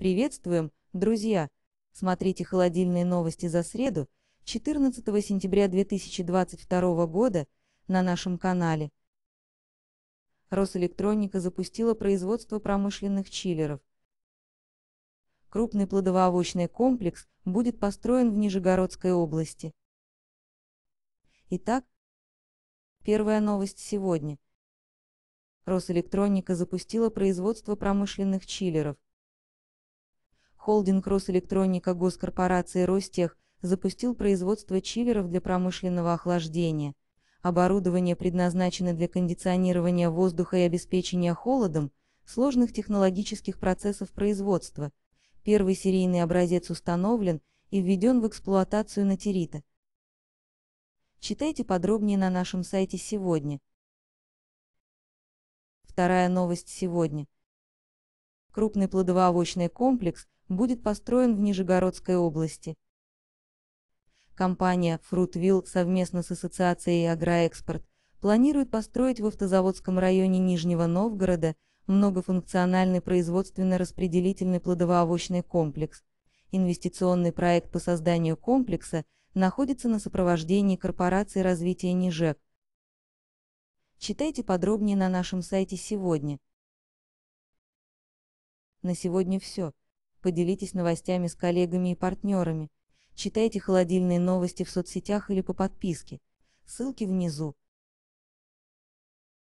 Приветствуем, друзья! Смотрите холодильные новости за среду, 14 сентября 2022 года, на нашем канале. Росэлектроника запустила производство промышленных чиллеров. Крупный плодово-овощный комплекс будет построен в Нижегородской области. Итак, первая новость сегодня. Росэлектроника запустила производство промышленных чиллеров – Холдинг Росэлектроника госкорпорации Ростех запустил производство чиллеров для промышленного охлаждения. Оборудование предназначено для кондиционирования воздуха и обеспечения холодом сложных технологических процессов производства. Первый серийный образец установлен и введен в эксплуатацию на Терита. Читайте подробнее на нашем сайте сегодня. Вторая новость сегодня. Крупный плодовоовощный комплекс будет построен в Нижегородской области. Компания «Фрутвилл» совместно с Ассоциацией «Агроэкспорт» планирует построить в автозаводском районе Нижнего Новгорода многофункциональный производственно-распределительный плодово-овощный комплекс. Инвестиционный проект по созданию комплекса находится на сопровождении Корпорации развития Нижек. Читайте подробнее на нашем сайте сегодня. На сегодня все. Поделитесь новостями с коллегами и партнерами. Читайте холодильные новости в соцсетях или по подписке. Ссылки внизу.